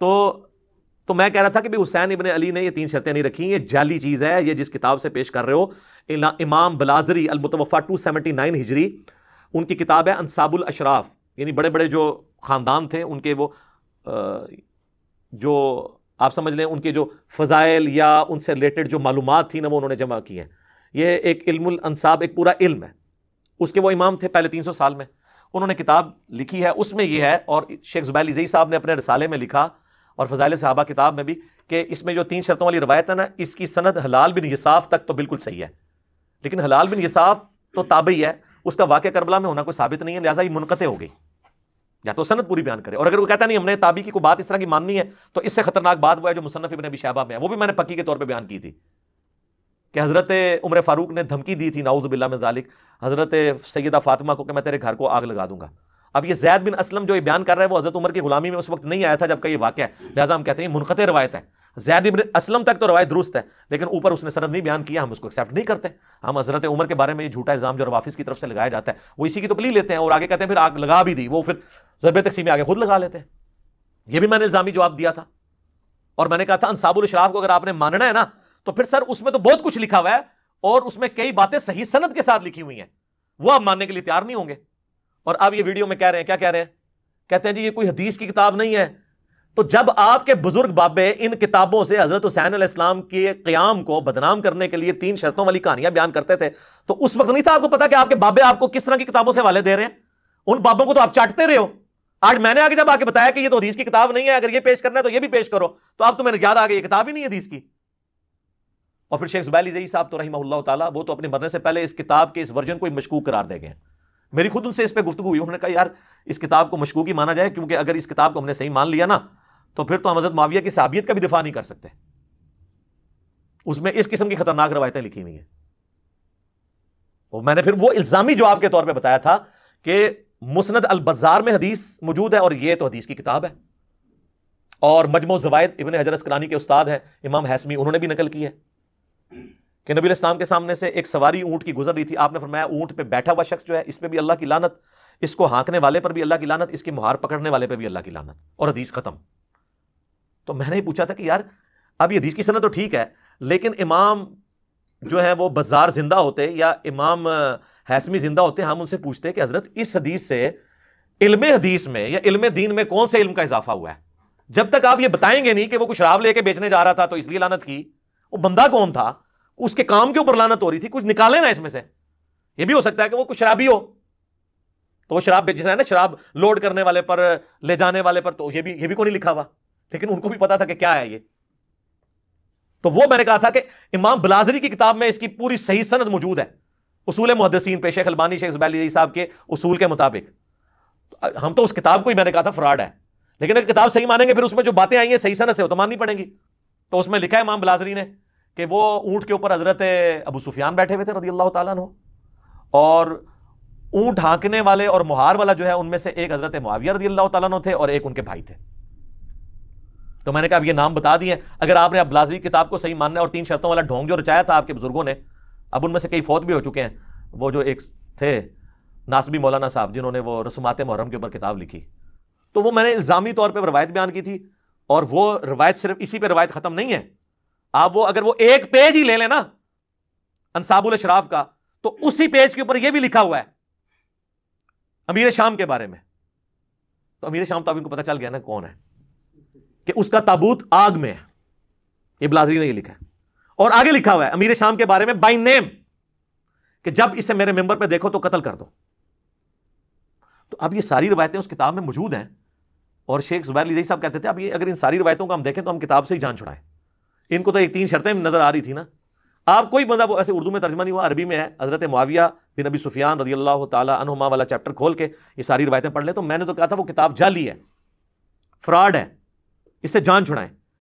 तो तो मैं कह रहा था कि भाई हुसैन इबन अली ने ये तीन शर्तें नहीं रखी ये जाली चीज़ है ये जिस किताब से पेश कर रहे हो इमाम बलाजरी अलमुतवफ़ा टू सेवेंटी नाइन हिजरी उनकी किताब है अनसाबुल अशराफ यानी बड़े बड़े जो ख़ानदान थे उनके वो जो आप समझ लें उनके जो फ़जाइल या उनसे रिलेटेड जो मालूम थी ना वो उन्होंने जमा की हैं ये एक इल्मुल अनसाब एक पूरा इल्म है उसके वो इमाम थे पहले तीन सौ साल में उन्होंने किताब लिखी है उसमें ये है और शेख जुबैल जई साहब ने अपने रसाले में लिखा और फजाइल साहबा किताब में भी कि इसमें जो तीन शर्तों वाली रवायत है ना इसकी सनत हलाल बिन यसाफ तक तो बिल्कुल सही है लेकिन हलाल बिन यसाफ तो ताबई है उसका वाक़ करबला में होना कोई साबित नहीं है लिहाजा ये मुनक़े हो गई या तो सनत पूरी बयान करे और अगर वो कहता नहीं हमने ताबी की कोई बात इस तरह की माननी है तो इससे खतरनाक बात वो है जो मुसनफ़ इबन अभी शहबा में है वो भी मैंने पक्की के तौर पर बयान की थी कि हज़रत उम्र फ़ारूक ने धमकी दी थी नाउज़बिल्ला में जालिक हज़रत सैदा फ़ातिमा को कि मैं तेरे घर को आग लगा दूंगा अब ये जैद बिन असलम जो ये बयान कर रहा है वो हजरत उमर की गुलामी में उस वक्त नहीं आया था जबकि ये वाक्य है लिहाजा हम कहते हैं मुनख़त रवायत है जैद इबन असलम तक तो रवायत दुरुस्त है लेकिन ऊपर उसने सरद नहीं बयान किया हम उसको एक्सेप्ट नहीं करते हम हजरत उमर के बारे में झूठा इल्ज़ाम जो रवाफिस की तरफ से लगाया जाता है वो इसी की तो पली लेते हैं और आगे कहते हैं फिर आग लगा भी दी वो फिर जरब तकसीम में आगे खुद लगा लेते हैं यह भी मैंने इल्ज़ामी जवाब दिया था और मैंने कहा था अनसाबुल शराफ को अगर आपने मानना है ना तो फिर सर उसमें तो बहुत कुछ लिखा हुआ है और उसमें कई बातें सही सनत के साथ लिखी हुई हैं वो आप मानने के लिए तैयार नहीं होंगे और आप ये वीडियो में कह रहे हैं क्या कह रहे हैं कहते हैं जी ये कोई हदीस की किताब नहीं है तो जब आपके बुजुर्ग बाबे इन किताबों से हजरत हुसैन इस्लाम के क्याम को बदनाम करने के लिए तीन शर्तों वाली कहानियां बयान करते थे तो उस वक्त नहीं था आपको पता कि आपके बाबे आपको किस तरह की किताबों से वाले दे रहे हैं उन बाबों को तो आप चाटते रहे हो आज मैंने आगे जब आके बताया कि ये तो हदीस की किताब नहीं है अगर ये पेश करना है तो ये भी पेश करो तो आप तो मैंने याद आ गई किताब ही नहीं है हदीस की और फिर शेख जुबैली जई साहब तो रही तो अपने मरने से पहले इस किताब के इस वर्जन को मशकूक करार दे गए मेरी खुद उनसे इस पर गुफ्तु हुई उन्होंने कहा यार इस किताब को मशकूकी माना जाए क्योंकि अगर इस किताब को हमने सही मान लिया ना तो फिर तो हम हजरत माविया की साबियत का भी दिफा नहीं कर सकते उसमें इस किस्म की खतरनाक रवायतें लिखी हुई हैं और मैंने फिर वो इल्ज़ामी जवाब के तौर पर बताया था कि मुसनद अलबार में हदीस मौजूद है और ये तो हदीस की किताब है और मजमो जवायद इबन हजरत करानी के उस्ताद हैं इमाम हैसमी उन्होंने भी नकल की है कि नबी इस्लाम के सामने से एक सवारी ऊँट की गुजर रही थी आपने फरमाया ऊँट पर बैठा हुआ शख्स जो है इस पर भी अल्लाह की लानत इसको हाँकने वाले पर भी अल्लाह की लानत इसकी मुहार पकड़ने वाले पर भी अल्लाह की लानत और हदीस ख़त्म तो मैंने ही पूछा था कि यार अब ये हदीस की सनत तो ठीक है लेकिन इमाम जो है वो बाजार जिंदा होते या इमाम हैसमी जिंदा होते हम उनसे पूछते कि हजरत इस हदीस से इलम हदीस में या इल्म दीन में कौन से इल्म का इजाफा हुआ है जब तक आप ये बताएंगे नहीं कि वो कुछ शराब लेके बेचने जा रहा था तो इसलिए लानत की वो बंदा कौन था उसके काम के ऊपर लानत हो रही थी कुछ निकाले ना इसमें से ये भी हो सकता है कि वो कुछ शराबी हो तो वो शराब जैसे है ना शराब लोड करने वाले पर ले जाने वाले पर तो ये भी ये भी को नहीं लिखा हुआ लेकिन उनको भी पता था कि क्या है ये तो वो मैंने कहा था कि इमाम बलाजरी की किताब में इसकी पूरी सही सनद मौजूद है उसूल मुहदसिन पे शेख अलबानी शेख जुबैली साहब के उसूल के मुताबिक हम तो उस किताब को ही मैंने कहा था फ्रॉड है लेकिन अगर किताब सही मानेंगे फिर उसमें जो बातें आई हैं सही सनत से वो तो माननी पड़ेंगी तो उसमें लिखा है इमाम बलाजरी ने कि वो ऊँट के ऊपर हज़रत अबू सुफियान बैठे हुए थे रदी अल्लाह तु और ऊँट हाँकने वाले और मुहार वाला जो है उनमें से एक हज़रत मुआविया रदी अल्लाह तु थे और एक उनके भाई थे तो मैंने कहा अब ये नाम बता दिए अगर आपने अब लाजमी किताब को सही मानना और तीन शर्तों वाला ढोंग जो रचाया था आपके बुजुर्गों ने अब उनमें से कई फौत भी हो चुके हैं वो जो एक थे नासबी मौलाना साहब जिन्होंने वो रसूमात मुहर्रम के ऊपर किताब लिखी तो वो मैंने इल्ज़ामी तौर पर रवायत बयान की थी और वो रवायत सिर्फ इसी पर रवायत ख़त्म नहीं है आप वो अगर वो एक पेज ही ले लें ना अनसाबुल शराफ का तो उसी पेज के ऊपर यह भी लिखा हुआ है अमीर शाम के बारे में तो अमीर शाम तो अब पता चल गया ना कौन है कि उसका ताबूत आग में है ये ने यह लिखा है और आगे लिखा हुआ है अमीर शाम के बारे में बाई नेम कि जब इसे मेरे मेंबर पे देखो तो कत्ल कर दो तो अब ये सारी रिवायतें उस किताब में मौजूद हैं और शेख जुबैर लीजई साहब कहते थे अब ये अगर इन सारी रिवायतों को हम देखें तो हम किताब से ही जान छुड़ाएं इनको तो एक तीन शर्तें नज़र आ रही थी ना आप कोई बंदा वो ऐसे उर्दू में तर्जमा नहीं हुआ अरबी में है हज़रत माविया बिन अबी सुफियान रजी अल्लाह तनुमा वाला चैप्टर खोल के ये सारी रिवायतें पढ़ लें तो मैंने तो कहा था वो किताब जाली है फ्रॉड है इससे जान छुड़ाएं